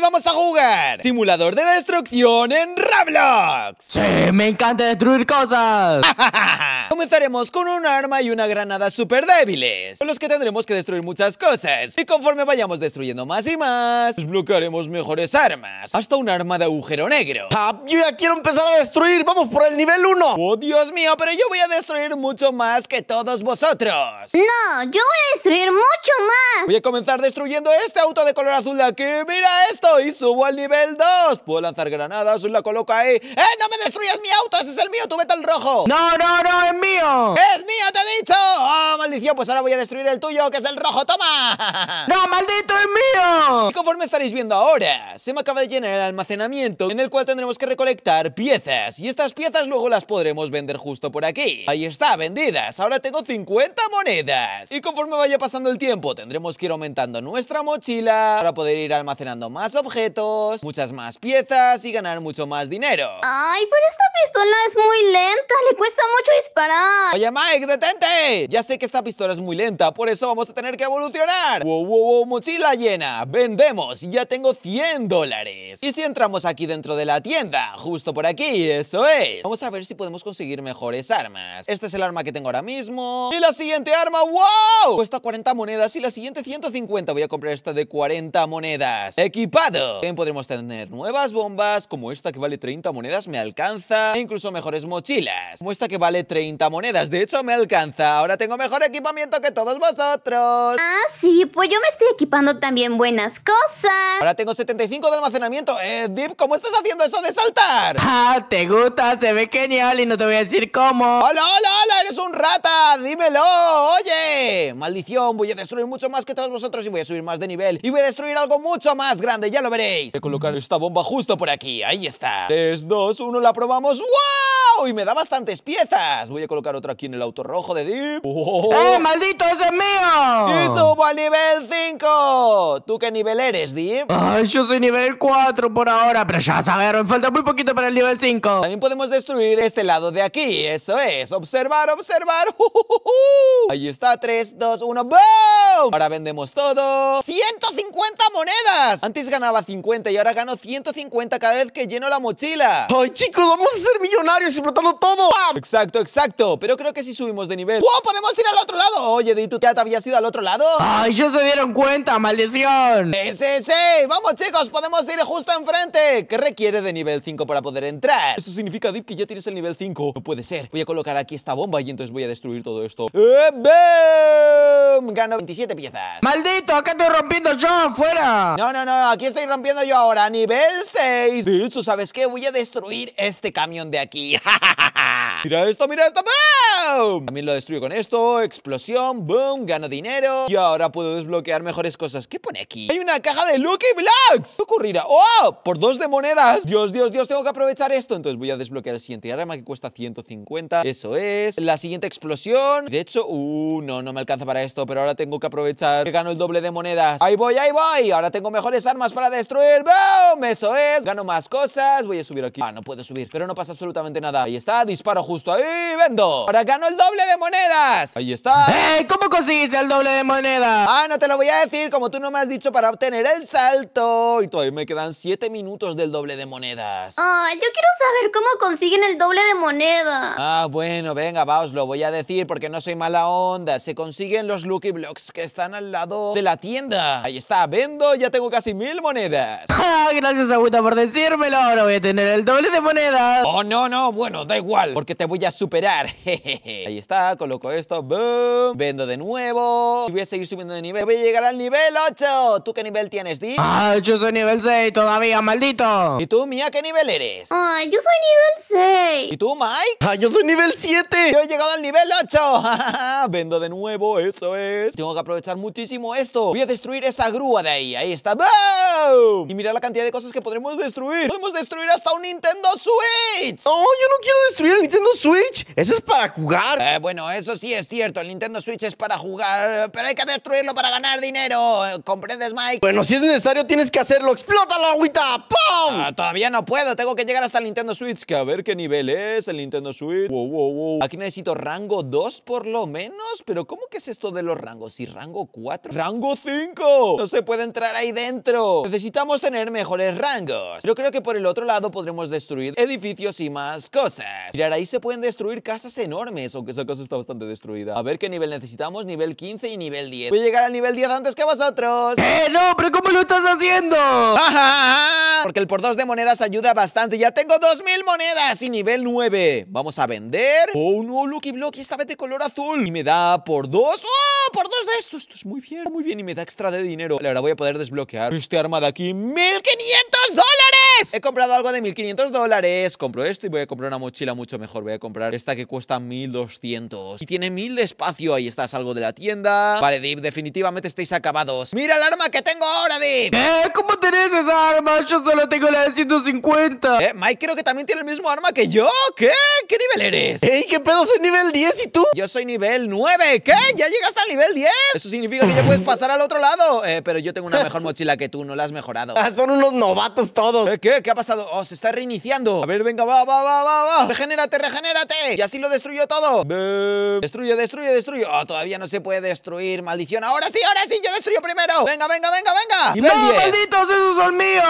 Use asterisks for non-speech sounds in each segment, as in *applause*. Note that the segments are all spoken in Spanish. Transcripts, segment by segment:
vamos a jugar Simulador de destrucción en Roblox ¡Sí! ¡Me encanta destruir cosas! *laughs* Comenzaremos con un arma y una granada súper débiles Con los que tendremos que destruir muchas cosas Y conforme vayamos destruyendo más y más Desbloquearemos mejores armas Hasta un arma de agujero negro ah, Yo ya quiero empezar a destruir ¡Vamos por el nivel 1! ¡Oh, Dios mío! Pero yo voy a destruir mucho más que todos vosotros No, yo voy a destruir mucho más Voy a comenzar destruyendo este auto de color azul de aquí ¡Mira esto! y subo al nivel 2. Puedo lanzar granadas, la coloco ahí. ¡Eh, no me destruyas mi auto! ¡Ese es el mío! ¡Tú vete al rojo! ¡No, no, no! ¡Es mío! ¡Es mío, te he dicho! oh, maldición! Pues ahora voy a destruir el tuyo, que es el rojo. ¡Toma! ¡No, maldito! ¡Es mío! Y conforme estaréis viendo ahora, se me acaba de llenar el almacenamiento en el cual tendremos que recolectar piezas. Y estas piezas luego las podremos vender justo por aquí. Ahí está, vendidas. Ahora tengo 50 monedas. Y conforme vaya pasando el tiempo, tendremos que ir aumentando nuestra mochila para poder ir almacenando más objetos, muchas más piezas y ganar mucho más dinero. Ay, pero esta pistola es muy lenta, le cuesta mucho disparar. Oye, Mike, detente. Ya sé que esta pistola es muy lenta, por eso vamos a tener que evolucionar. Wow, wow, wow, mochila llena. Vendemos, ya tengo 100 dólares. ¿Y si entramos aquí dentro de la tienda? Justo por aquí, eso es. Vamos a ver si podemos conseguir mejores armas. Este es el arma que tengo ahora mismo. Y la siguiente arma, wow. Cuesta 40 monedas y la siguiente 150. Voy a comprar esta de 40 monedas. Equipa Bien, También podremos tener nuevas bombas, como esta que vale 30 monedas, me alcanza. E incluso mejores mochilas, como esta que vale 30 monedas. De hecho, me alcanza. Ahora tengo mejor equipamiento que todos vosotros. Ah, sí, pues yo me estoy equipando también buenas cosas. Ahora tengo 75 de almacenamiento. Eh, Dip, ¿cómo estás haciendo eso de saltar? *laughs* Ah, te gusta, se ve genial y no te voy a decir cómo. ¡Hola, hola, hola! ¡Eres un rata! ¡Dímelo! ¡Oye! Maldición, voy a destruir mucho más que todos vosotros y voy a subir más de nivel. Y voy a destruir algo mucho más grande ya lo veréis. Voy a colocar esta bomba justo por aquí, ahí está. 3, 2, 1, la probamos. ¡Wow! Y me da bastantes piezas. Voy a colocar otra aquí en el auto rojo de Deep. ¡Oh! ¡Eh, maldito, ese es mío! ¡Y subo a nivel 5! ¿Tú qué nivel eres, Deep? Ay, yo soy nivel 4 por ahora, pero ya me falta muy poquito para el nivel 5. También podemos destruir este lado de aquí, eso es. Observar, observar. *laughs* Ahí está, 3, 2, 1, ¡boom! Ahora vendemos todo. ¡150 monedas! Antes ganaba 50 y ahora gano 150 cada vez que lleno la mochila. ¡Ay, chicos, vamos a ser millonarios explotando todo! ¡Pam! Exacto, exacto. Pero creo que si subimos de nivel... ¡Wow, podemos ir al otro lado! Oye, ¿y tú te habías ido al otro lado? ¡Ay, ya se dieron cuenta, maldición! ¡Sí, sí, ¡Vamos, chicos! ¡Podemos ir justo enfrente! ¿Qué requiere de nivel 5 para poder entrar? Eso significa, Dip, que ya tienes el nivel 5. No puede ser. Voy a colocar aquí esta bomba y entonces voy a destruir todo esto. ¡Eh, gano 27 piezas. ¡Maldito! ¡Acá estoy rompiendo yo! ¡Fuera! No, no, no. Aquí estoy rompiendo yo ahora. Nivel 6. Bitch, ¿sabes qué? Voy a destruir este camión de aquí. *laughs* mira esto, mira esto. ¡Ah! También lo destruyo con esto, explosión, boom, gano dinero. Y ahora puedo desbloquear mejores cosas. ¿Qué pone aquí? ¡Hay una caja de Lucky Blocks! ¿Qué ocurrirá? ¡Oh! Por dos de monedas. Dios, Dios, Dios, tengo que aprovechar esto. Entonces voy a desbloquear el siguiente arma que cuesta 150. Eso es. La siguiente explosión. De hecho, uh, no, no me alcanza para esto, pero ahora tengo que aprovechar que gano el doble de monedas. ¡Ahí voy, ahí voy! Ahora tengo mejores armas para destruir. ¡Boom! Eso es. Gano más cosas. Voy a subir aquí. Ah, no puedo subir, pero no pasa absolutamente nada. Ahí está, disparo justo ahí. ¡Vendo! Ahora ganó el doble de monedas. Ahí está. ¡Ey! ¿Cómo conseguiste el doble de monedas? Ah, no te lo voy a decir, como tú no me has dicho para obtener el salto. Y todavía me quedan 7 minutos del doble de monedas. Ah, yo quiero saber cómo consiguen el doble de monedas. Ah, bueno, venga, va, lo voy a decir porque no soy mala onda. Se consiguen los Lucky Blocks que están al lado de la tienda. Ahí está, vendo, ya tengo casi mil monedas. ¡Ja! *laughs* Ah, gracias, Agüita, por decírmelo. Ahora voy a tener el doble de monedas. Oh, no, no, bueno, da igual, porque te voy a superar. *laughs* Jeje. Ahí está, coloco esto, boom, vendo de nuevo y voy a seguir subiendo de nivel. Voy a llegar al nivel 8. ¿Tú qué nivel tienes, Di? Ah, yo soy nivel 6 todavía, maldito. ¿Y tú, Mía, qué nivel eres? Ay, yo soy nivel 6. ¿Y tú, Mike? Ah, yo soy nivel 7. Yo he llegado al nivel 8. *laughs* vendo de nuevo, eso es. Tengo que aprovechar muchísimo esto. Voy a destruir esa grúa de ahí. Ahí está, boom. Y mira la cantidad de cosas que podremos destruir. Podemos destruir hasta un Nintendo Switch. No, yo no quiero destruir el Nintendo Switch. Ese es para jugar eh, bueno, eso sí es cierto. El Nintendo Switch es para jugar, pero hay que destruirlo para ganar dinero. ¿Comprendes, Mike? Bueno, si es necesario, tienes que hacerlo. ¡Explótalo, agüita! ¡Pum! Ah, todavía no puedo. Tengo que llegar hasta el Nintendo Switch. Que a ver qué nivel es el Nintendo Switch. Wow, wow, wow. Aquí necesito rango 2 por lo menos. Pero ¿cómo que es esto de los rangos? ¿Y rango 4? ¡Rango 5! No se puede entrar ahí dentro. Necesitamos tener mejores rangos. Yo creo que por el otro lado podremos destruir edificios y más cosas. Mirar, ahí se pueden destruir casas enormes aunque esa casa está bastante destruida. A ver qué nivel necesitamos, nivel 15 y nivel 10. Voy a llegar al nivel 10 antes que vosotros. ¡Eh, no! ¿Pero cómo lo estás haciendo? *laughs* Porque el por dos de monedas ayuda bastante. Ya tengo 2.000 monedas y nivel 9. Vamos a vender. Oh, no! Lucky Block esta vez de color azul. Y me da por 2. ¡Oh! Por dos de estos Esto es muy bien, muy bien. Y me da extra de dinero. Ahora voy a poder desbloquear este arma de aquí. ¡1.500 He comprado algo de 1500 dólares. Compro esto y voy a comprar una mochila mucho mejor. Voy a comprar esta que cuesta 1200. Y tiene 1000 de espacio. Ahí está, salgo de la tienda. Vale, Dip, definitivamente estáis acabados. ¡Mira el arma que tengo ahora, Dip! ¿Eh? ¿Cómo tenés esa arma? Yo solo tengo la de 150. ¿Eh? Mike creo que también tiene el mismo arma que yo. ¿Qué? ¿Qué nivel eres? ¡Ey, qué pedo! Soy nivel 10 y tú. Yo soy nivel 9. ¿Qué? ¿Ya llegaste al nivel 10? Eso significa que ya puedes pasar al otro lado. Eh, pero yo tengo una mejor mochila que tú. No la has mejorado. Ah, son unos novatos todos. Eh, ¿Qué? ¿Qué ha pasado? ¡Oh, se está reiniciando! A ver, venga, va, va, va, va, va. ¡Regenérate, regenérate! ¡Y así lo destruyo todo! Destruyo, destruye, destruye! ¡Oh, todavía no se puede destruir! ¡Maldición! ¡Ahora sí, ahora sí! ¡Yo destruyo primero! ¡Venga, venga, venga, venga! venga ¡No, malditos! ¡Esos son míos!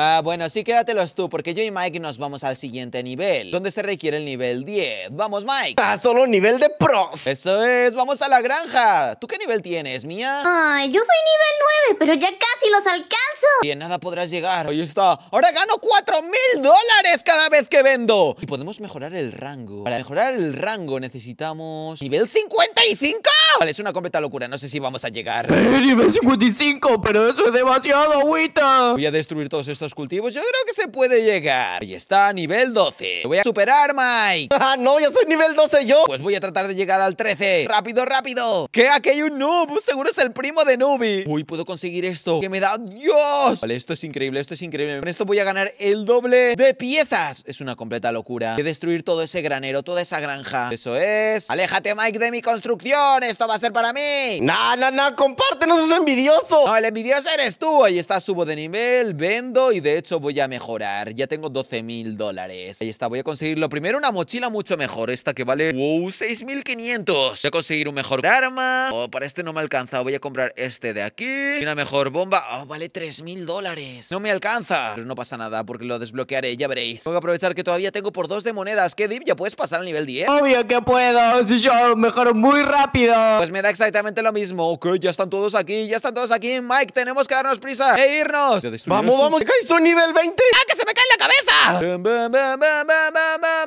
Ah, bueno, sí, quédatelos tú, porque yo y Mike nos vamos al siguiente nivel, donde se requiere el nivel 10. ¡Vamos, Mike! ¡Ah, solo nivel de pros! ¡Eso es! ¡Vamos a la granja! ¿Tú qué nivel tienes, mía? ¡Ay, yo soy nivel 9, pero ya casi los alcanzo! Bien, nada podrás llegar. Ahí está. ¡Ahora gano 4 mil dólares cada vez que vendo. Y podemos mejorar el rango. Para mejorar el rango necesitamos... ¿Nivel 55? Vale, Es una completa locura. No sé si vamos a llegar. ¡Eh, nivel 55! ¡Pero eso es demasiado, agüita! Voy a destruir todos estos cultivos. Yo creo que se puede llegar. Ahí está nivel 12. voy a superar, Mike. ¡Ah, no! ¡Ya soy nivel 12 yo! Pues voy a tratar de llegar al 13. ¡Rápido, rápido! ¿Qué? Aquí hay un noob. Seguro es el primo de Nubi. Uy, puedo conseguir esto. ¡Que me da Dios! Vale, esto es increíble. Esto es increíble. Con esto voy a ganar el doble de piezas. Es una completa locura. que destruir todo ese granero, toda esa granja. Eso es. ¡Aléjate, Mike, de mi construcción! esto va a ser para mí. No, no, no, comparte, no seas envidioso. No, el envidioso eres tú. Ahí está, subo de nivel, vendo y de hecho voy a mejorar. Ya tengo 12 mil dólares. Ahí está, voy a conseguir lo Primero una mochila mucho mejor, esta que vale, wow, 6.500. Voy a conseguir un mejor arma. Oh, para este no me alcanza, voy a comprar este de aquí. Y una mejor bomba, oh, vale 3.000 dólares. No me alcanza. Pero no pasa nada, porque lo desbloquearé, ya veréis. Voy a aprovechar que todavía tengo por dos de monedas. ¿Qué, Dip? ¿Ya puedes pasar al nivel 10? Obvio que puedo, si yo mejoro muy rápido. Pues me da exactamente lo mismo. Ok, ya están todos aquí, ya están todos aquí. Mike, tenemos que darnos prisa e irnos. Vamos, vamos. ¡Caes un nivel 20! ¡Ah, que se me cae en la cabeza! ¡Bum,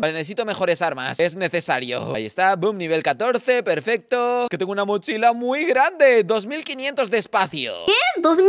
Vale, necesito mejores armas. Es necesario. Ahí está, boom, nivel 14, perfecto. Que tengo una mochila muy grande. 2500 de espacio. ¿Qué? ¿2500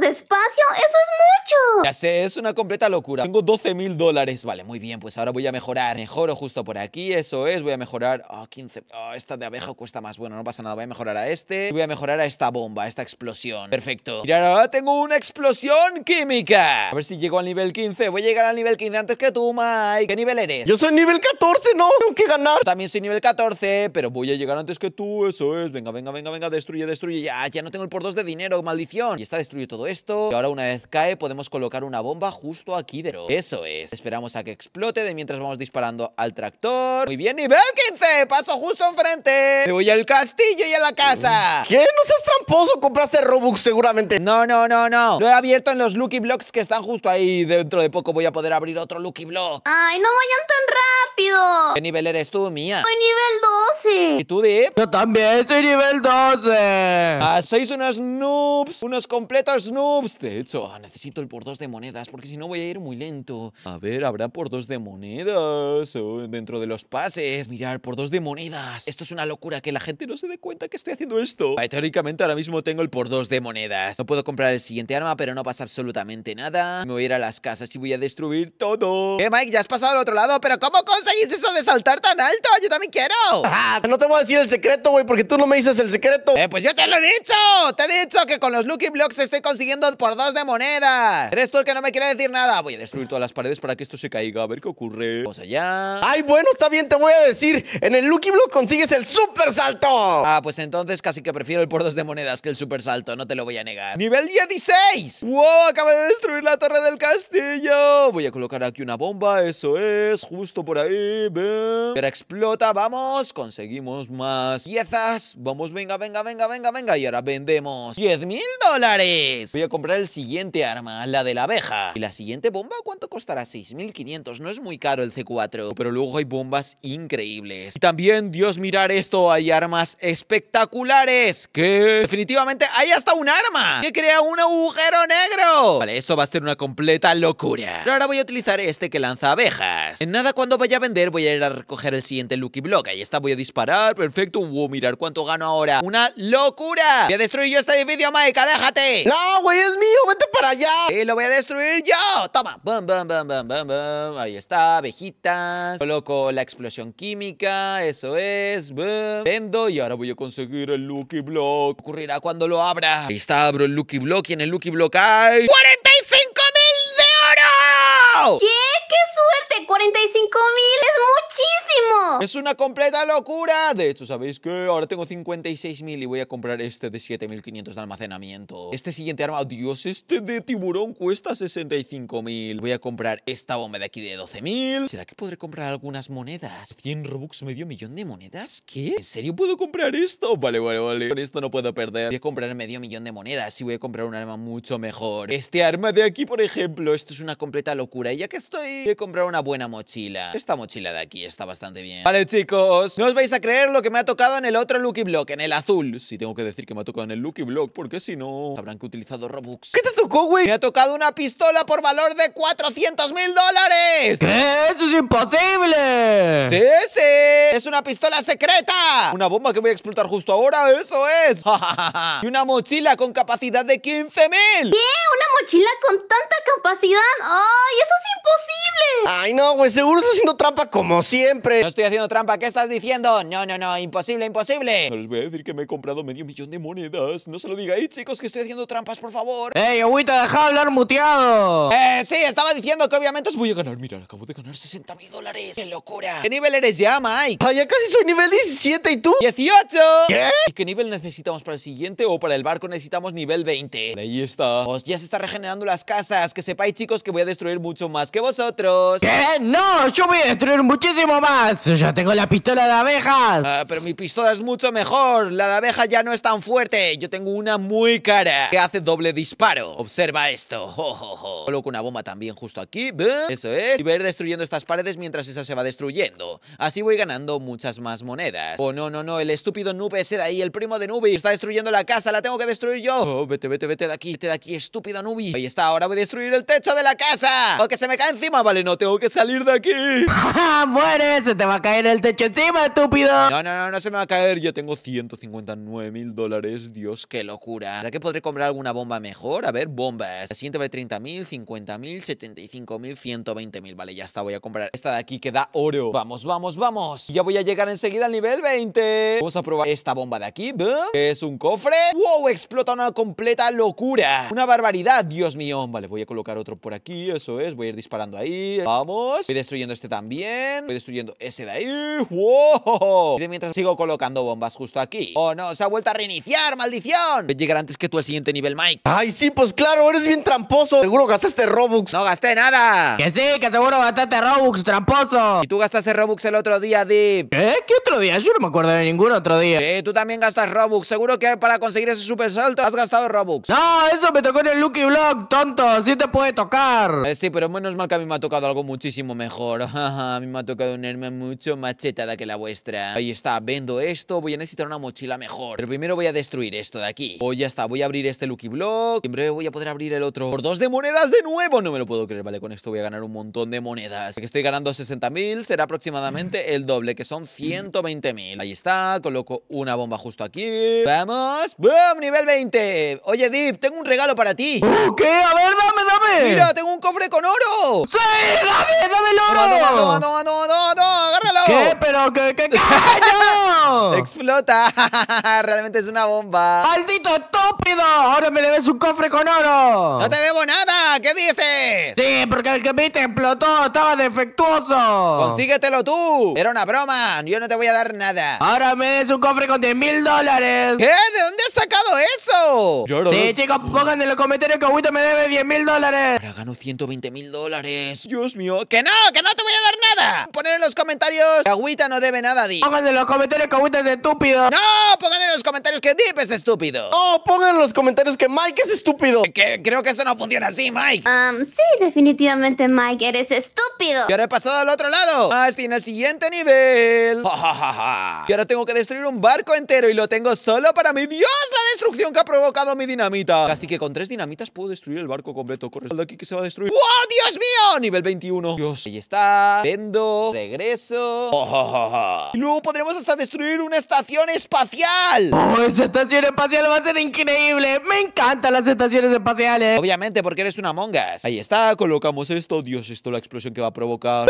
de espacio? ¡Eso es mucho! Ya sé, es una completa locura. Tengo 12.000 dólares. Vale, muy bien, pues ahora voy a mejorar. Mejoro justo por aquí, eso es. Voy a mejorar... Oh, 15... Oh, esta de abeja cuesta más. Bueno, no pasa nada. Voy a mejorar a este. Voy a mejorar a esta bomba, esta explosión. Perfecto. Y ahora tengo una explosión química. A ver si llego al nivel 15. Voy a llegar al nivel 15 antes que tú, Mike. ¿Qué nivel eres? Yo soy nivel 14, no, tengo que ganar. También soy nivel 14, pero voy a llegar antes que tú, eso es. Venga, venga, venga, venga, destruye, destruye. Ya, ya no tengo el por dos de dinero, maldición. Y está destruye todo esto. Y ahora una vez cae, podemos colocar una bomba justo aquí de... Eso es. Esperamos a que explote, de mientras vamos disparando al tractor. Muy bien, nivel 15, paso justo enfrente. Me voy al castillo y a la casa. ¿Qué? ¿No seas tramposo? ¿Compraste Robux seguramente? No, no, no, no. Lo he abierto en los Lucky Blocks que están justo ahí. Dentro de poco voy a poder abrir otro Lucky Block. Ay, no vayan rápido? ¿Qué nivel eres tú, mía? Soy nivel 12. ¿Y tú, de? Yo también soy nivel 12. Ah, sois unas noobs. Unos completas noobs. De hecho, ah, necesito el por dos de monedas porque si no voy a ir muy lento. A ver, habrá por dos de monedas dentro de los pases. Mirar, por dos de monedas. Esto es una locura que la gente no se dé cuenta que estoy haciendo esto. Ah, teóricamente ahora mismo tengo el por dos de monedas. No puedo comprar el siguiente arma, pero no pasa absolutamente nada. Me voy a ir a las casas y voy a destruir todo. ¿Eh, Mike? ¿Ya has pasado al otro lado? pero ¿cómo conseguiste eso de saltar tan alto? Yo también quiero. Ah, no te voy a decir el secreto, güey, porque tú no me dices el secreto. Eh, pues yo te lo he dicho. Te he dicho que con los Lucky Blocks estoy consiguiendo por dos de moneda. Eres tú el que no me quiere decir nada. Voy a destruir todas las paredes para que esto se caiga. A ver qué ocurre. Vamos allá. Ay, bueno, está bien, te voy a decir. En el Lucky Block consigues el super salto. Ah, pues entonces casi que prefiero el por dos de monedas que el super salto. No te lo voy a negar. Nivel 16. ¡Wow! Acaba de destruir la torre del castillo. Voy a colocar aquí una bomba. Eso es justo por ahí. Ven. Pero explota, vamos. Conseguimos más piezas. Vamos, venga, venga, venga, venga, venga. Y ahora vendemos 10 mil dólares. Voy a comprar el siguiente arma, la de la abeja. ¿Y la siguiente bomba cuánto costará? 6.500. No es muy caro el C4. Pero luego hay bombas increíbles. Y también, Dios, mirar esto. Hay armas espectaculares. Que definitivamente hay hasta un arma que crea un agujero negro. Vale, esto va a ser una completa locura. Pero ahora voy a utilizar este que lanza abejas. En nada, cuando vaya a vender voy a ir a recoger el siguiente Lucky Block. Ahí está, voy a disparar, perfecto. Wow, mirar cuánto gano ahora. ¡Una locura! Voy a destruir yo este edificio, Maika, déjate. No, güey, es mío, ¡Vente para allá. Y eh, lo voy a destruir yo. Toma. Bam, bam, bam, bam, bam, bam. Ahí está, abejitas. Coloco la explosión química, eso es. ¡Bum! Vendo y ahora voy a conseguir el Lucky Block. ¿Qué ocurrirá cuando lo abra? Ahí está, abro el Lucky Block y en el Lucky Block hay... ¡45 mil de oro! ¿Qué? 45 mil es mucho muchísimo! ¡Es una completa locura! De hecho, ¿sabéis qué? Ahora tengo 56.000 y voy a comprar este de 7.500 de almacenamiento. Este siguiente arma, Dios, este de tiburón cuesta 65.000. Voy a comprar esta bomba de aquí de 12.000. ¿Será que podré comprar algunas monedas? ¿100 Robux medio millón de monedas? ¿Qué? ¿En serio puedo comprar esto? Vale, vale, vale. Con esto no puedo perder. Voy a comprar medio millón de monedas y voy a comprar un arma mucho mejor. Este arma de aquí, por ejemplo, esto es una completa locura. Y ya que estoy, voy a comprar una buena mochila. Esta mochila de aquí y está bastante bien. Vale, chicos, no os vais a creer lo que me ha tocado en el otro Lucky Block, en el azul. si tengo que decir que me ha tocado en el Lucky Block, porque si no, habrán que utilizado Robux. ¿Qué te tocó, güey? Me ha tocado una pistola por valor de 400 mil dólares. ¿Qué? ¡Eso es imposible! ¡Sí, sí! es una pistola secreta! Una bomba que voy a explotar justo ahora, eso es. *laughs* y una mochila con capacidad de 15 mil. ¿Qué? ¿Una mochila con tanta capacidad? ¡Ay, eso es imposible! Ay, no, güey, seguro está haciendo trampa como siempre. No estoy haciendo trampa, ¿qué estás diciendo? No, no, no, imposible, imposible. No les voy a decir que me he comprado medio millón de monedas. No se lo digáis, chicos, que estoy haciendo trampas, por favor. ¡Ey, Agüita, deja de hablar muteado! Eh, sí, estaba diciendo que obviamente os voy a ganar. Mira, acabo de ganar 60 mil dólares. ¡Qué locura! ¿Qué nivel eres ya, Mike? Ay, ya casi soy nivel 17, ¿y tú? ¡18! ¿Qué? ¿Y qué nivel necesitamos para el siguiente o para el barco necesitamos nivel 20? Ahí está. Pues ya se está regenerando las casas. Que sepáis, chicos, que voy a destruir mucho más que vosotros. ¿Qué? ¡No! ¡Yo voy a destruir muchísimo más. ya tengo la pistola de abejas. Ah, pero mi pistola es mucho mejor. La de abejas ya no es tan fuerte. Yo tengo una muy cara que hace doble disparo. Observa esto. Coloco una bomba también justo aquí. Eso es. Y ver destruyendo estas paredes mientras esa se va destruyendo. Así voy ganando muchas más monedas. Oh, no, no, no. El estúpido Nube ese de ahí, el primo de Nubi, está destruyendo la casa. La tengo que destruir yo. Oh, vete, vete, vete de aquí. Vete de aquí, estúpido Nubi. Ahí está. Ahora voy a destruir el techo de la casa. O que se me cae encima. Vale, no. Tengo que salir de aquí. *laughs* *laughs* se te va a caer el techo encima, estúpido. No, no, no, no se me va a caer. Ya tengo 159 mil dólares. Dios, qué locura. ¿Será que podré comprar alguna bomba mejor? A ver, bombas. La siguiente 30 mil, 50 mil, 75 mil, 120 mil. Vale, ya está, voy a comprar esta de aquí que da oro. Vamos, vamos, vamos. Ya voy a llegar enseguida al nivel 20. Vamos a probar esta bomba de aquí. es un cofre. ¡Wow! Explota una completa locura. Una barbaridad, Dios mío. Vale, voy a colocar otro por aquí. Eso es. Voy a ir disparando ahí. Vamos. Voy destruyendo este también. Voy destruyendo ese de ahí. ¡Wow! Y de mientras sigo colocando bombas justo aquí. ¡Oh, no! ¡Se ha vuelto a reiniciar! ¡Maldición! Llegar antes que tú al siguiente nivel, Mike. ¡Ay, sí! Pues claro, eres bien tramposo. Seguro gastaste Robux. ¡No gasté nada! ¡Que sí! ¡Que seguro gastaste Robux, tramposo! Y tú gastaste Robux el otro día, Dip. ¿Qué? ¿Qué otro día? Yo no me acuerdo de ningún otro día. Sí, tú también gastas Robux. Seguro que para conseguir ese super salto has gastado Robux. ¡No! ¡Eso me tocó en el Lucky Block, tonto! ¡Sí te puede tocar! Eh, sí, pero menos mal que a mí me ha tocado algo muchísimo mejor. *laughs* a mí me ha tocado buscado mucho más chetada que la vuestra. Ahí está, vendo esto, voy a necesitar una mochila mejor. Pero primero voy a destruir esto de aquí. oh, ya está, voy a abrir este Lucky Block. En breve voy a poder abrir el otro. Por dos de monedas de nuevo, no me lo puedo creer. Vale, con esto voy a ganar un montón de monedas. Que estoy ganando 60.000, será aproximadamente el doble, que son 120.000. Ahí está, coloco una bomba justo aquí. ¡Vamos! ¡Bum! ¡Nivel 20! Oye, Dip, tengo un regalo para ti. ¿Qué? A ver, dame, dame. Mira, tengo un cofre con oro. ¡Sí! ¡Dame, dame el oro! ¡No, no, no! no, no no, no, agárralo. ¿Qué? ¿Pero qué? ¿Qué *laughs* Explota. *laughs* Realmente es una bomba. ¡Maldito estúpido! Ahora me debes un cofre con oro. No te debo nada. ¿Qué dices? Sí, porque el que viste explotó. Estaba defectuoso. Consíguetelo tú. Era una broma. Yo no te voy a dar nada. Ahora me des un cofre con 10 mil dólares. ¿Qué? ¿De dónde eso? sí, chicos, pongan en los comentarios que Agüita me debe 10 mil dólares. Ahora gano 120 mil dólares. Dios mío. ¡Que no! ¡Que no te voy a dar nada! Poner en los comentarios que Agüita no debe nada a Dip. Pongan en los comentarios que Agüita es estúpido. ¡No! Pongan en los comentarios que Dip es estúpido. Oh, pongan en los comentarios que Mike es estúpido. Que creo que eso no funciona así, Mike. Um, sí, definitivamente, Mike, eres estúpido. Y ahora he pasado al otro lado. más ah, tiene el siguiente nivel. *laughs* Ja, y ahora tengo que destruir un barco entero y lo tengo solo para mi Dios la destrucción que ha provocado mi dinamita. Así que con tres dinamitas puedo destruir el barco completo. Corre, de aquí que se va a destruir. ¡Wow, Dios mío! Nivel 21. Dios, ahí está. Vendo, regreso. Oh, y luego podremos hasta destruir una estación espacial. ¡Oh, esa estación espacial va a ser increíble! ¡Me encantan las estaciones espaciales! Obviamente, porque eres una mongas. Ahí está, colocamos esto. Dios, esto la explosión que va a provocar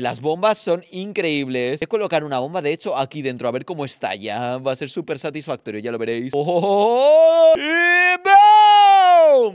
las bombas son increíbles. Voy colocar una bomba, de hecho, aquí dentro, a ver cómo estalla. Va a ser súper satisfactorio, ya lo veréis. ¡Oh! oh, oh, oh! ¡Y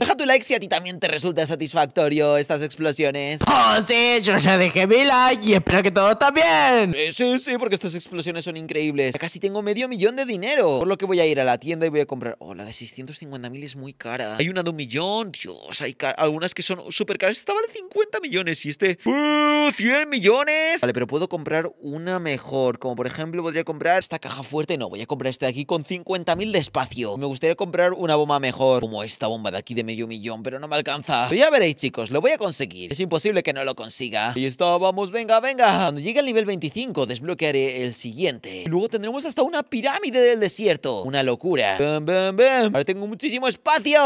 Deja tu like si a ti también te resulta satisfactorio estas explosiones. ¡Oh, sí! Yo ya dejé mi like y espero que todo esté bien. sí, sí, porque estas explosiones son increíbles. Ya casi tengo medio millón de dinero. Por lo que voy a ir a la tienda y voy a comprar... Oh, la de 650 es muy cara. Hay una de un millón. Dios, hay algunas que son súper caras. Esta vale 50 millones y este... ¡100 uh, millones! Vale, pero puedo comprar una mejor. Como por ejemplo podría comprar esta caja fuerte. No, voy a comprar este de aquí con 50.000 mil de espacio. Me gustaría comprar una bomba mejor. Como esta bomba de aquí de medio millón, pero no me alcanza. Pero ya veréis, chicos, lo voy a conseguir. Es imposible que no lo consiga. Y está, vamos, venga, venga. Cuando llegue al nivel 25, desbloquearé el siguiente. luego tendremos hasta una pirámide del desierto. Una locura. Bam, bam, bam. Ahora tengo muchísimo espacio.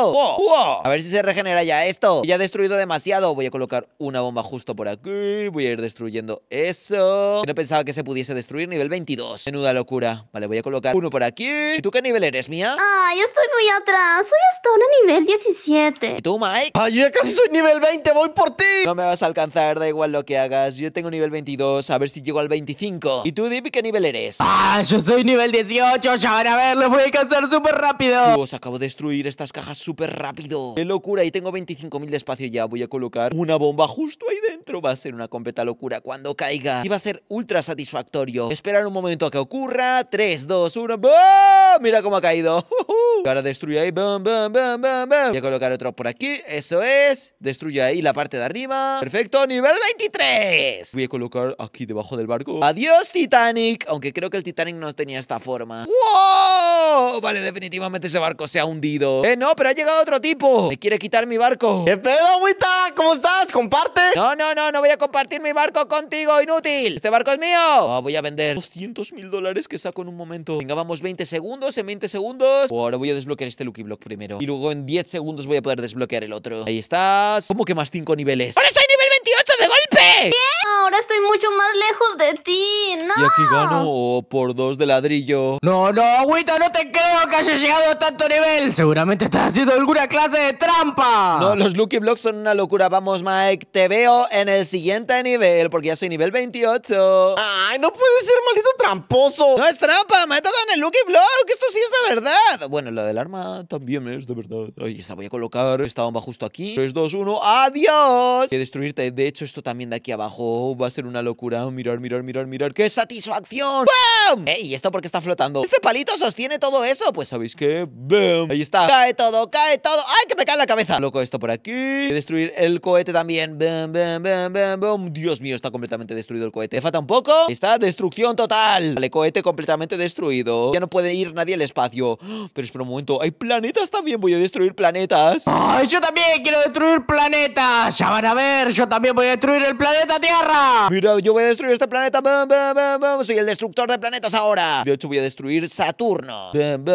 A ver si se regenera ya esto. Ya he destruido demasiado. Voy a colocar una bomba justo por aquí. Voy a ir destruyendo eso. No pensaba que se pudiese destruir nivel 22. Menuda locura. Vale, voy a colocar uno por aquí. ¿Y tú qué nivel eres, mía? Ah, estoy muy atrás. Soy hasta un nivel 17 ¿Y tú, Mike? ¡Ay, ya casi soy nivel 20! ¡Voy por ti! No me vas a alcanzar, da igual lo que hagas. Yo tengo nivel 22, a ver si llego al 25. ¿Y tú, Divi, qué nivel eres? ¡Ah, yo soy nivel 18! ¡Ya van a ver! ¡Lo voy a alcanzar súper rápido! Dios, acabo de destruir estas cajas súper rápido. ¡Qué locura! Y tengo 25.000 de espacio ya. Voy a colocar una bomba justo ahí dentro. Va a ser una completa locura cuando caiga. Y va a ser ultra satisfactorio. Esperar un momento a que ocurra. 3, 2, 1... ¡Bum! ¡Mira cómo ha caído! *laughs* Ahora destruye ahí. ¡Bum, bam, bum, bum, bum colocar otro por aquí. Eso es. Destruye ahí la parte de arriba. Perfecto, nivel 23. Voy a colocar aquí debajo del barco. Adiós, Titanic. Aunque creo que el Titanic no tenía esta forma. ¡Wow! Vale, definitivamente ese barco se ha hundido. Eh, no, pero ha llegado otro tipo. Me quiere quitar mi barco. ¿Qué pedo, agüita? ¿Cómo estás? ¿Comparte? No, no, no, no voy a compartir mi barco contigo, inútil. Este barco es mío. voy a vender 200 mil dólares que saco en un momento. Venga, vamos, 20 segundos, en 20 segundos. ahora voy a desbloquear este Lucky Block primero. Y luego en 10 segundos voy a poder desbloquear el otro. Ahí estás. ¿Cómo que más cinco niveles? ¡Ahora soy nivel! de golpe! ¿Qué? Ahora estoy mucho más lejos de ti, ¿no? Y aquí gano por dos de ladrillo. No, no, agüita, no te creo que hayas llegado a tanto nivel. Seguramente estás haciendo alguna clase de trampa. No, los Lucky Blocks son una locura. Vamos, Mike, te veo en el siguiente nivel, porque ya soy nivel 28. Ay, no puede ser, maldito tramposo. No es trampa, me tocado en el Lucky Block. Esto sí es de verdad. Bueno, lo del arma también es de verdad. Ay, esta voy a colocar esta bomba justo aquí. 3, 2, 1, ¡adiós! ¡Quiero destruirte, de hecho esto también de aquí abajo. Oh, va a ser una locura. Oh, mirar, mirar, mirar, mirar. ¡Qué satisfacción! ¡Bam! ¡Ey! ¿Esto por qué está flotando? ¿Este palito sostiene todo eso? Pues ¿sabéis que... ¡Bam! Ahí está. Cae todo, cae todo. ¡Ay, que me cae la cabeza! Loco, esto por aquí. destruir el cohete también. ¡Bam, bam, bam, bam, bam! Dios mío, está completamente destruido el cohete. Falta un poco. Está destrucción total. Vale, cohete completamente destruido. Ya no puede ir nadie al espacio. ¡Ah! Pero espera un momento. Hay planetas también. Voy a destruir planetas. ¡Ay, yo también quiero destruir planetas! Ya van a ver, yo también voy voy a destruir el planeta Tierra. Mira, yo voy a destruir este planeta. Bam, bam, bam, Soy el destructor de planetas ahora. De hecho, voy a destruir Saturno.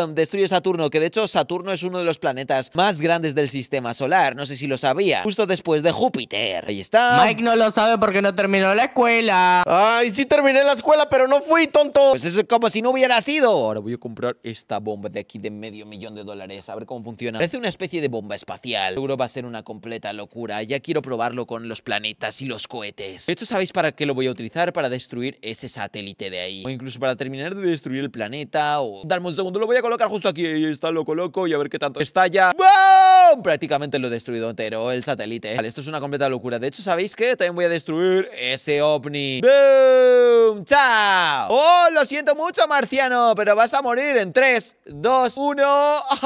Destruye Saturno, que de hecho Saturno es uno de los planetas más grandes del sistema solar. No sé si lo sabía. Justo después de Júpiter. Ahí está. Mike no lo sabe porque no terminó la escuela. Ay, sí terminé la escuela, pero no fui, tonto. Pues es como si no hubiera sido. Ahora voy a comprar esta bomba de aquí de medio millón de dólares. A ver cómo funciona. Parece una especie de bomba espacial. Seguro va a ser una completa locura. Ya quiero probarlo con los planetas y los cohetes. Esto sabéis para qué lo voy a utilizar, para destruir ese satélite de ahí. O incluso para terminar de destruir el planeta o... Darme un segundo, lo voy a colocar justo aquí. Ahí está, lo coloco y a ver qué tanto estalla. ¡Buah! Prácticamente lo he destruido entero, el satélite. Vale, esto es una completa locura. De hecho, ¿sabéis qué? También voy a destruir ese ovni. ¡Boom! ¡Chao! ¡Oh, lo siento mucho, marciano! Pero vas a morir en 3, 2, 1... ja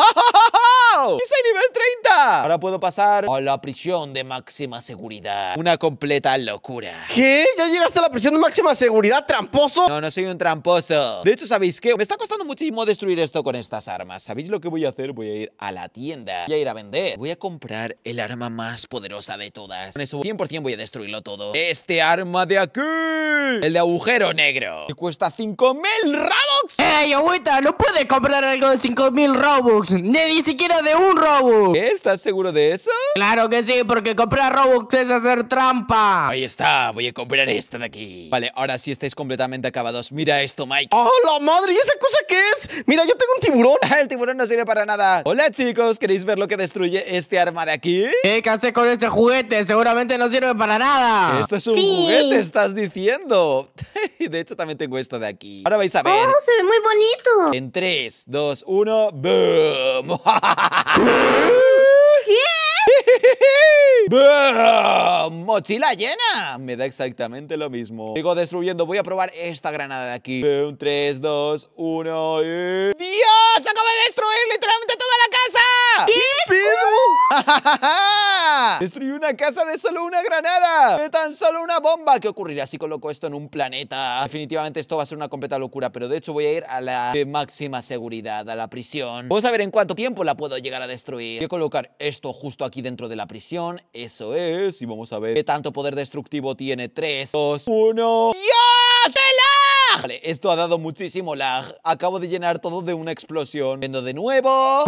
¡Es nivel 30! Ahora puedo pasar a la prisión de máxima seguridad. Una completa locura. ¿Qué? ¿Ya llegaste a la prisión de máxima seguridad, tramposo? No, no soy un tramposo. De hecho, ¿sabéis qué? Me está costando muchísimo destruir esto con estas armas. ¿Sabéis lo que voy a hacer? Voy a ir a la tienda y a ir a vender Voy a comprar el arma más poderosa de todas. Con eso 100% voy a destruirlo todo. Este arma de aquí. El de agujero negro. Que cuesta 5000 Robux. ¡Ey, agüita! No puedes comprar algo de 5000 Robux. Ni, siquiera de un Robux. ¿Estás seguro de eso? Claro que sí, porque comprar Robux es hacer trampa. Ahí está. Voy a comprar esto de aquí. Vale, ahora sí estáis completamente acabados. Mira esto, Mike. ¡Oh, la madre! ¿Y esa cosa qué es? Mira, yo tengo un tiburón. *laughs* el tiburón no sirve para nada. Hola, chicos. ¿Queréis ver lo que destruye? este arma de aquí? ¿Qué hace con ese juguete? Seguramente no sirve para nada. Esto es un juguete, estás diciendo. *laughs* de hecho, también tengo esto de aquí. Ahora vais a ver. ¡Oh, se ve muy bonito! En 3, 2, 1, ¡boom! *laughs* ¿Qué? *laughs* ¡Boom! mochila llena. Me da exactamente lo mismo. Sigo destruyendo. Voy a probar esta granada de aquí. Un, 3, 2, 1 y... ¡Dios! acabo de destruir literalmente toda la casa! ¿Qué, ¿Qué pedo? *laughs* Destruí una casa de solo una granada. De tan solo una bomba. ¿Qué ocurrirá si coloco esto en un planeta? Definitivamente esto va a ser una completa locura. Pero de hecho voy a ir a la de máxima seguridad, a la prisión. Vamos a ver en cuánto tiempo la puedo llegar a destruir. Voy a colocar esto justo aquí dentro de la prisión. Eso es. Y vamos a ver tanto poder destructivo tiene. 3, 2, 1. ¡Ya! ¡Hace lag! Vale, esto ha dado muchísimo lag. Acabo de llenar todo de una explosión. Vendo de nuevo.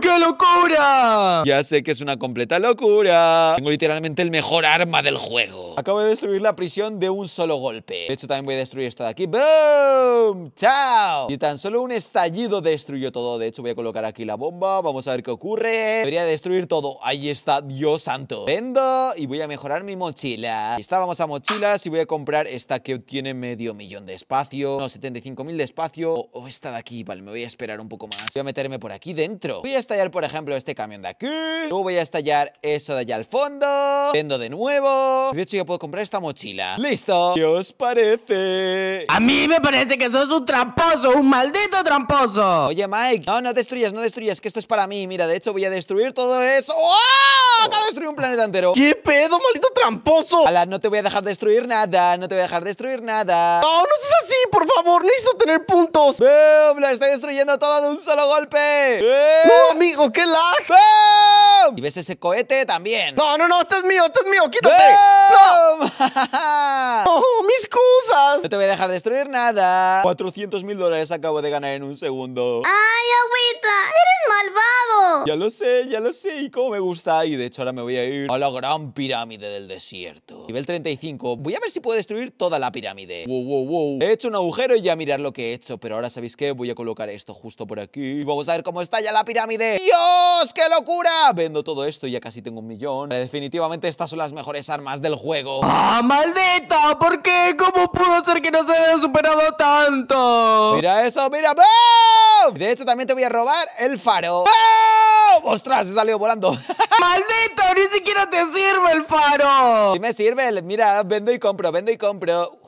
¡Qué locura! Ya sé que es una completa locura. Tengo literalmente el mejor arma del juego. Acabo de destruir la prisión de un solo golpe. De hecho, también voy a destruir esto de aquí. ¡Boom! ¡Chao! Y tan solo un estallido destruyó todo. De hecho, voy a colocar aquí la bomba. Vamos a ver qué ocurre. Debería destruir todo. Ahí está. Dios santo. Vendo y voy a mejorar mi mochila. Ahí está, vamos a mochilas y voy a comprar esta que tiene medio medio millón de espacio, no, 75.000 de espacio, o, esta de aquí, vale, me voy a esperar un poco más. Voy a meterme por aquí dentro. Voy a estallar, por ejemplo, este camión de aquí. Luego voy a estallar eso de allá al fondo. Vendo de nuevo. De hecho, ya puedo comprar esta mochila. ¡Listo! ¿Qué os parece? A mí me parece que sos un tramposo, un maldito tramposo. Oye, Mike, no, no destruyas, no destruyas, que esto es para mí. Mira, de hecho, voy a destruir todo eso. ¡Oh! de destruir un planeta entero. ¿Qué pedo, maldito tramposo? Ala, no te voy a dejar destruir nada, no te voy a dejar destruir nada. No, no seas así, por favor, hizo tener puntos. ¡Bum! la estoy destruyendo todo de un solo golpe. No, amigo, qué lag. Y ves ese cohete también. No, no, no, este es mío, este es mío, quítate. ¡No! *laughs* ¡Oh, mis cosas! No te voy a dejar destruir nada. 400 mil dólares acabo de ganar en un segundo. ¡Ay, agüita! ¡Eres malvado! Ya lo sé, ya lo sé, y cómo me gusta. Y de hecho, ahora me voy a ir a la gran pirámide del desierto. Nivel 35. Voy a ver si puedo destruir toda la pirámide. Wow, wow, wow. He hecho un agujero y ya mirar lo que he hecho. Pero ahora, ¿sabéis qué? Voy a colocar esto justo por aquí. Y Vamos a ver cómo está ya la pirámide. ¡Dios! ¡Qué locura! Vendo todo esto y ya casi tengo un millón. Definitivamente estas son las mejores armas del juego. ¡Ah, maldita! ¿Por qué? ¿Cómo pudo ser que no se haya superado tanto? Mira eso, mira. De hecho, también te voy a robar el faro. ¡Ostras! Se salió volando. *laughs* ¡Maldito! ¡Ni siquiera te sirve el faro! ¿Y me sirve. Mira, vendo y compro, vendo y compro.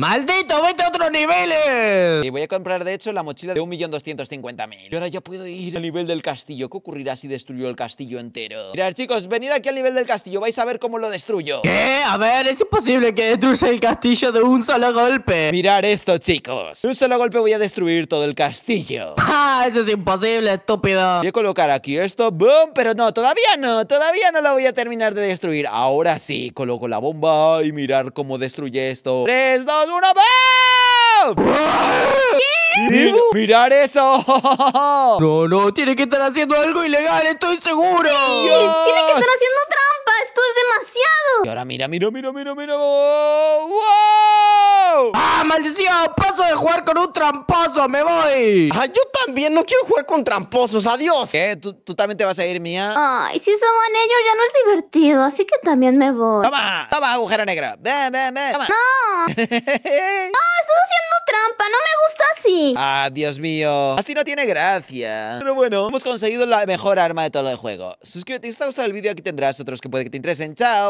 ¡Maldito! ¡Vete a otros niveles! Y voy a comprar, de hecho, la mochila de 1.250.000. Y ahora ya puedo ir al nivel del castillo. ¿Qué ocurrirá si destruyo el castillo entero? Mirad, chicos, venir aquí al nivel del castillo. Vais a ver cómo lo destruyo. ¿Qué? A ver, es imposible que destruya el castillo de un solo golpe. Mirad esto, chicos. De un solo golpe voy a destruir todo el castillo. *laughs* ¡Ja! Eso es imposible, estúpido. Voy a colocar aquí esto. ¡Boom! Pero no, todavía no. Todavía no lo voy a terminar de destruir. Ahora sí, coloco la bomba y mirar cómo destruye esto. 3, 2, 1, ¡va! ¿Qué? ¡Mirar eso! No, no, tiene que estar haciendo algo ilegal, estoy seguro. Sí, tiene que estar haciendo y ahora mira, mira, mira, mira, mira. Oh, ¡Wow! ¡Ah, maldición! ¡Paso de jugar con un tramposo! ¡Me voy! ¡Ah, yo también! No quiero jugar con tramposos. ¡Adiós! ¿Qué? ¿Tú, también te vas a ir, mía? Ay, si somos ellos ya no es divertido, así que también me voy. ¡Toma! ¡Toma, agujera negra! ¡Ven, ven, ven! ¡Toma! ¡No! *laughs* ¡No, estás haciendo trampa! ¡No me gusta así! ¡Ah, Dios mío! Así no tiene gracia. Pero bueno, hemos conseguido la mejor arma de todo el juego. Suscríbete si te ha gustado el vídeo, aquí tendrás otros que puede que te interesen. ¡Chao!